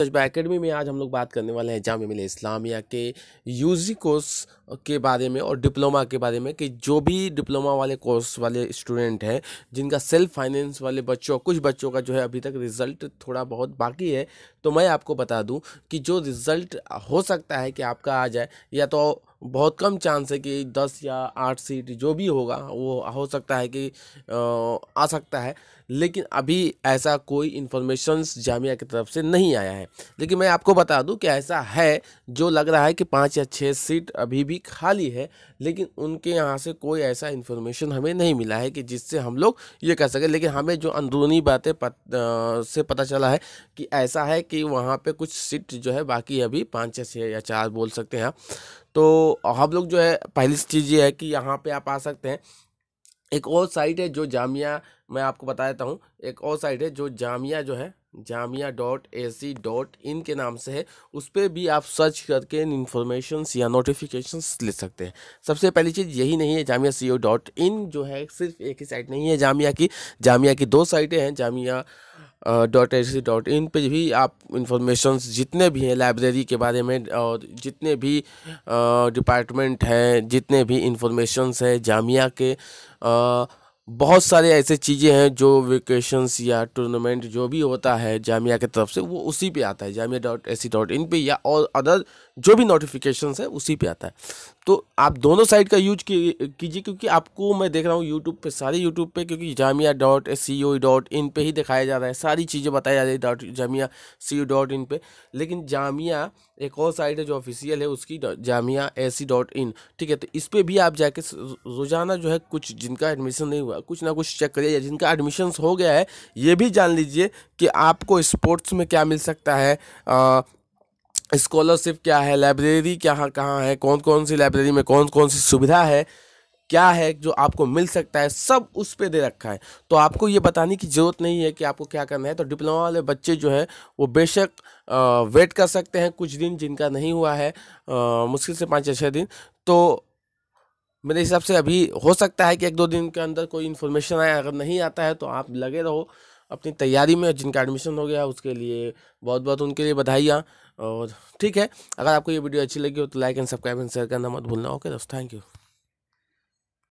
तजबा academy में आज हम लोग बात करने वाले हैं जाम मिले इस्लामिया के यूजी कोर्स के बारे में और डिप्लोमा के बारे में कि जो भी डिप्लोमा वाले कोर्स वाले स्टूडेंट हैं जिनका सेल्फ फाइनेंस वाले बच्चों कुछ बच्चों का जो है अभी तक रिज़ल्ट थोड़ा बहुत बाकी है तो मैं आपको बता दूं कि जो रिज़ल्ट हो सकता है कि आपका आ जाए या तो बहुत कम चांस है कि दस या आठ सीट जो भी होगा वो हो सकता है कि आ सकता है लेकिन अभी ऐसा कोई इन्फॉर्मेशन जामिया की तरफ से नहीं आया है लेकिन मैं आपको बता दूं कि ऐसा है जो लग रहा है कि पाँच या छः सीट अभी भी खाली है लेकिन उनके यहाँ से कोई ऐसा इन्फॉर्मेशन हमें नहीं मिला है कि जिससे हम लोग ये कह सकें लेकिन हमें जो अंदरूनी बातें पत, से पता चला है कि ऐसा है कि वहाँ पर कुछ सीट जो है बाकी अभी पाँच या छः या चार बोल सकते हैं तो हम लोग जो है पहली चीज़ ये है कि यहाँ पे आप आ सकते हैं एक और साइट है जो जामिया मैं आपको बता देता हूँ एक और साइट है जो जामिया जो है Jamia dot A C dot in के नाम से है उस पर भी आप सर्च करके इन इन्फॉर्मेशंस या नोटिफिकेशंस ले सकते हैं सबसे पहली चीज़ यही नहीं है जामिया सी ओ डॉट इन जो है सिर्फ एक ही साइट नहीं है जामिया की जामिया की दो साइटें हैं Jamia dot A C dot in पर भी आप इंफॉर्मेशन जितने भी हैं लाइब्रेरी के बारे में और जितने भी डिपार्टमेंट हैं जितने भी इंफॉर्मेशंस हैं जामिया के आ, बहुत सारे ऐसे चीज़ें हैं जो वेकेशंस या टूर्नामेंट जो भी होता है जामिया की तरफ से वो उसी पे आता है Jamia dot A C dot in पर या और अदर जो भी नोटिफिकेशंस है उसी पे आता है तो आप दोनों साइड का यूज कीजिए क्योंकि आपको मैं देख रहा हूँ यूट्यूब पे सारे यूट्यूब पे क्योंकि Jamia dot C O dot in पर ही दिखाया जा रहा है सारी चीज़ें बताई जा रही है dot Jamia C O dot in पर लेकिन जामिया एक और साइट है जो ऑफिशियल है उसकी जामिया ए सी डॉट इन ठीक है तो इस पर भी आप जाके रोज़ाना जो है कुछ जिनका एडमिशन नहीं हुआ कुछ ना कुछ चेक करिए जिनका एडमिशन हो गया है ये भी जान लीजिए कि आपको स्पोर्ट्स में क्या मिल सकता है स्कॉलरशिप क्या है लाइब्रेरी क्या कहाँ है कौन कौन सी लाइब्रेरी में कौन कौन सी सुविधा है क्या है जो आपको मिल सकता है सब उस पर दे रखा है तो आपको ये बताने की ज़रूरत नहीं है कि आपको क्या करना है तो डिप्लोमा वाले बच्चे जो हैं वो बेशक वेट कर सकते हैं कुछ दिन जिनका नहीं हुआ है मुश्किल से पाँच या छः दिन तो मेरे हिसाब से अभी हो सकता है कि एक दो दिन के अंदर कोई इन्फॉर्मेशन आए अगर नहीं आता है तो आप लगे रहो अपनी तैयारी में जिनका एडमिशन हो गया उसके लिए बहुत बहुत उनके लिए बधाइयाँ और ठीक है अगर आपको ये वीडियो अच्छी लगी हो तो like and subscribe and share करना मत भूलना ओके दोस्त थैंक यू